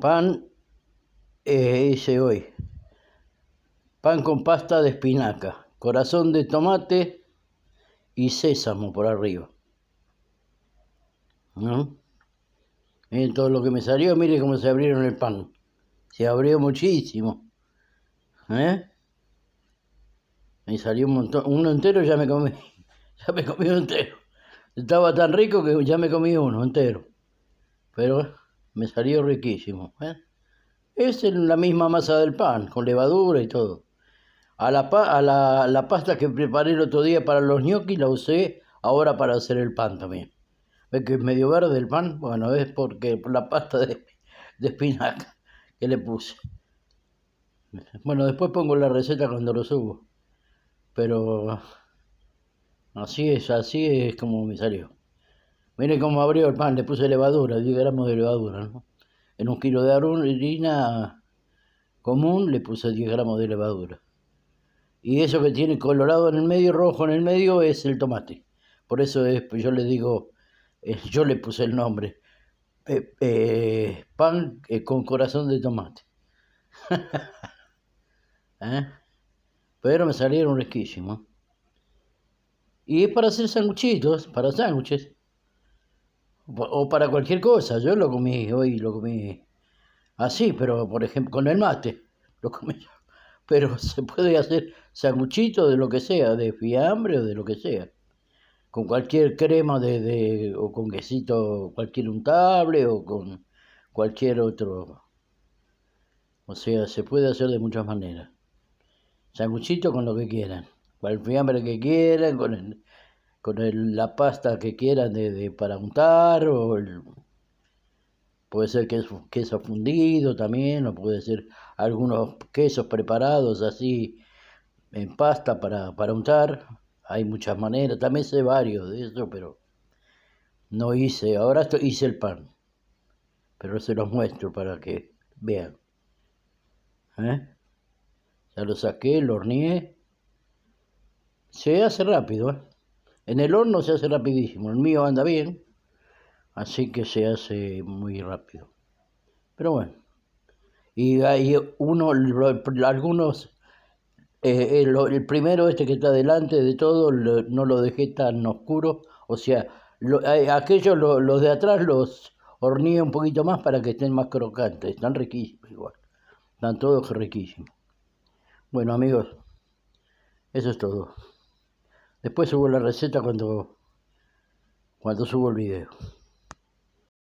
Pan eh, ese hoy. Pan con pasta de espinaca, corazón de tomate y sésamo por arriba. ¿No? todo lo que me salió, miren cómo se abrieron el pan. Se abrió muchísimo. ¿Eh? Me salió un montón. Uno entero ya me comí. Ya me comí uno entero. Estaba tan rico que ya me comí uno entero. Pero me salió riquísimo. ¿eh? Es la misma masa del pan, con levadura y todo. A, la, pasta que preparé el otro día para los gnocchi, la usé ahora para hacer el pan también. ¿Ves que es medio verde el pan? Bueno, es porque la pasta de, de espinaca que le puse. Bueno, después pongo la receta cuando lo subo. Pero así es, así es como me salió. Mire cómo abrió el pan, le puse levadura, 10 gramos de levadura, ¿no? En un kilo de harina común le puse 10 gramos de levadura. Y eso que tiene colorado en el medio, rojo en el medio, es el tomate. Por eso pues, yo le digo, eh, yo le puse el nombre, eh, eh, pan con corazón de tomate. Pero me salieron riquísimos. Y es para hacer sanguchitos, para sándwiches. O para cualquier cosa. Yo lo comí hoy, lo comí así, pero por ejemplo, con el mate. Lo comí yo. Pero se puede hacer sanguchito de lo que sea, de fiambre o de lo que sea. Con cualquier crema de, o con quesito, cualquier untable o con cualquier otro. O sea, se puede hacer de muchas maneras. Sanguchito con lo que quieran. Con el fiambre que quieran, con el, con la pasta que quieran de, para untar, o puede ser queso, queso fundido también, o puede ser algunos quesos preparados así en pasta para, untar. Hay muchas maneras, también sé varios de eso, pero no hice, ahora hice el pan, pero se los muestro para que vean. ¿Eh? Ya lo saqué, lo horneé. Se hace rápido, ¿eh? En el horno se hace rapidísimo, el mío anda bien, así que se hace muy rápido. Pero bueno, y hay uno, algunos, eh, eh, el, primero este que está delante de todo, no lo dejé tan oscuro, o sea, aquellos, los de atrás los horneé un poquito más para que estén más crocantes, están riquísimos igual, están todos riquísimos. Bueno amigos, eso es todo. Después subo la receta cuando, subo el video.